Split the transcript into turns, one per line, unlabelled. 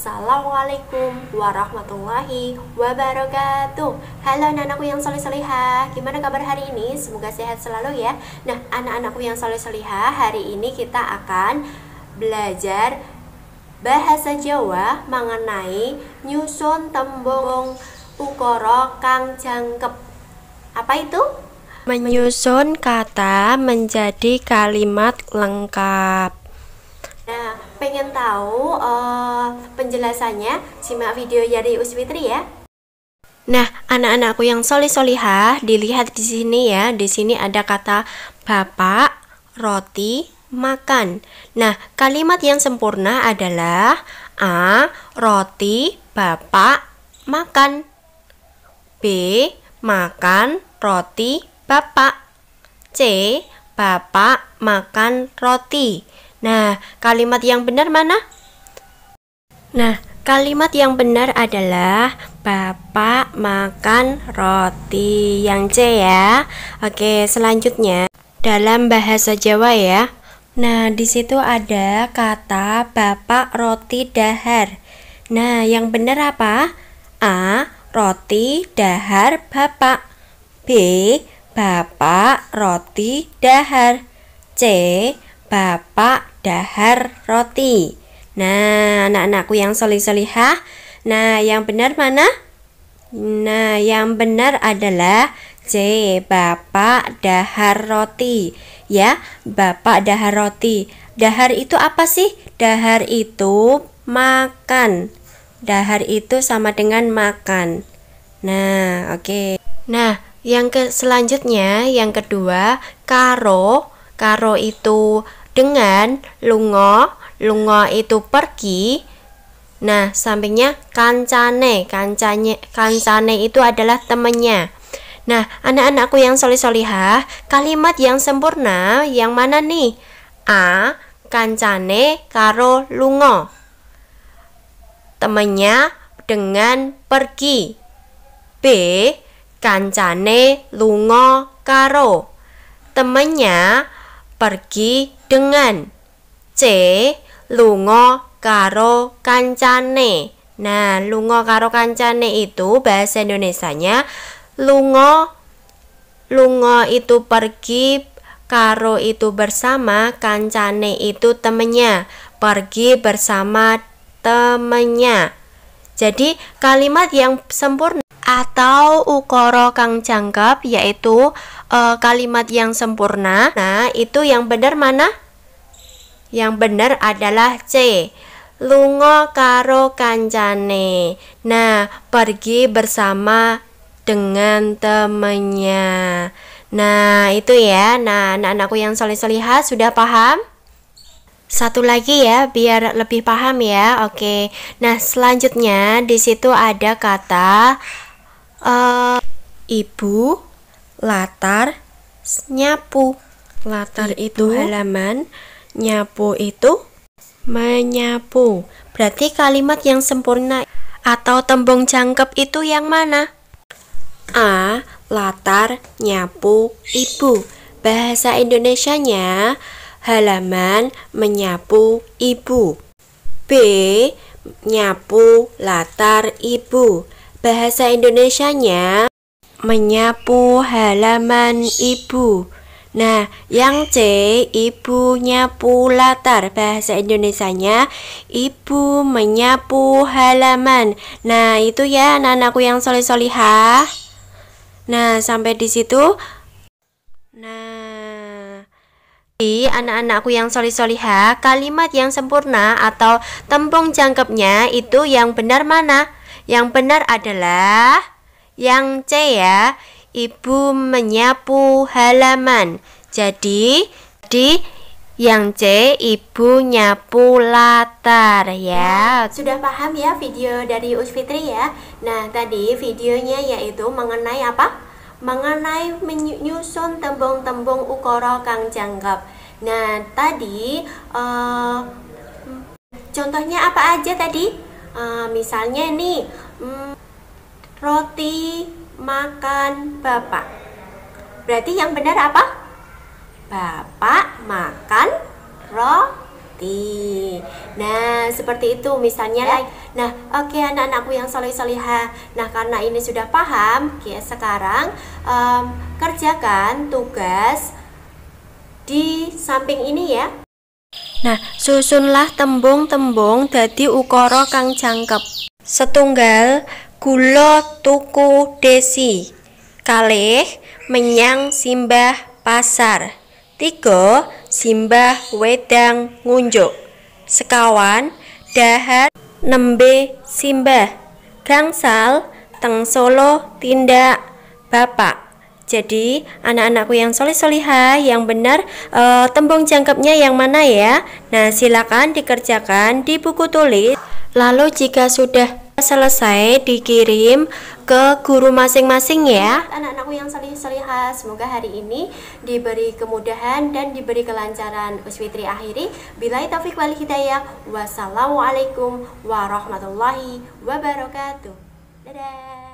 Assalamualaikum warahmatullahi wabarakatuh Halo anak-anakku yang soleh solehah Gimana kabar hari ini? Semoga sehat selalu ya Nah anak-anakku yang soleh solehah Hari ini kita akan belajar Bahasa Jawa mengenai Nyusun tembung ukoro kang jangkep Apa itu? Menyusun kata menjadi kalimat lengkap ingin tahu uh, penjelasannya, simak video dari Uswitri ya. Nah, anak-anakku yang solih-solihah, dilihat di sini ya. Di sini ada kata bapak, roti, makan. Nah, kalimat yang sempurna adalah A. Roti, bapak, makan. B. Makan, roti, bapak. C. Bapak makan roti. Nah, kalimat yang benar mana? Nah, kalimat yang benar adalah Bapak makan roti yang C ya. Oke, selanjutnya dalam bahasa Jawa ya. Nah, di situ ada kata Bapak roti dahar. Nah, yang benar apa? A. Roti dahar Bapak. B. Bapak roti dahar. C. Bapak Dahar Roti. Nah, anak-anakku yang solih-solihah, nah yang benar mana? Nah, yang benar adalah C. Bapak Dahar Roti. Ya, Bapak Dahar Roti. Dahar itu apa sih? Dahar itu makan. Dahar itu sama dengan makan. Nah, oke. Okay. Nah, yang ke selanjutnya yang kedua karo karo itu dengan lungo, lungo itu pergi. Nah, sampingnya kancane, kancane, kancane itu adalah temannya. Nah, anak-anakku yang solih solihah, kalimat yang sempurna yang mana nih? A, kancane karo lungo. Temannya dengan pergi. B, kancane lungo karo. Temannya pergi dengan C Lungo karo kancane. Nah, lungo karo kancane itu bahasa Indonesianya Lungo Lungo itu pergi karo itu bersama kancane itu temennya pergi bersama temennya jadi kalimat yang sempurna atau ukoro kang jangkep yaitu e, kalimat yang sempurna. Nah, itu yang benar mana? Yang benar adalah C. Lungo karo kancane. Nah, pergi bersama dengan temennya. Nah, itu ya. Nah, anak-anakku yang solih solihah sudah paham? Satu lagi ya, biar lebih paham ya. Oke. Nah, selanjutnya di situ ada kata uh, ibu latar nyapu latar ibu, itu halaman nyapu itu menyapu berarti kalimat yang sempurna atau tembung jangkep itu yang mana A latar nyapu ibu bahasa Indonesianya halaman menyapu ibu B nyapu latar ibu Bahasa Indonesianya menyapu halaman ibu. Nah, yang C, ibu nyapu latar. Bahasa Indonesianya, ibu menyapu halaman. Nah, itu ya anak-anakku yang soleh solehah Nah, sampai di situ. Nah, di anak-anakku yang soleh solehah kalimat yang sempurna atau tembung jangkepnya itu yang benar mana? Yang benar adalah yang C ya. Ibu menyapu halaman. Jadi, di yang C ibu nyapu latar ya. Sudah paham ya video dari Usfitri ya. Nah, tadi videonya yaitu mengenai apa? Mengenai menyusun tembung-tembung ukoro kang jangkep. Nah, tadi uh, contohnya apa aja tadi? Uh, misalnya nih roti makan bapak. Berarti yang benar apa? Bapak makan roti. Nah, seperti itu misalnya ya. Nah, oke okay, anak-anakku yang soleh-soleha. Nah, karena ini sudah paham, ya sekarang um, kerjakan tugas di samping ini ya. Nah, susunlah tembung-tembung dadi ukara kang jangkep. Setunggal Gula tuku desi. Kalih menyang simbah pasar. Tiga simbah wedang ngunjuk. Sekawan dahat nembe simbah. Gangsal teng Solo tindak bapak. Jadi anak-anakku yang soleh soliha yang benar e, tembung jangkepnya yang mana ya? Nah silakan dikerjakan di buku tulis. Lalu jika sudah selesai dikirim ke guru masing-masing ya. Anak-anakku yang salih-salihah, semoga hari ini diberi kemudahan dan diberi kelancaran. Uswitri akhiri, bila taufik wal hidayah. Wassalamualaikum warahmatullahi wabarakatuh. Dadah.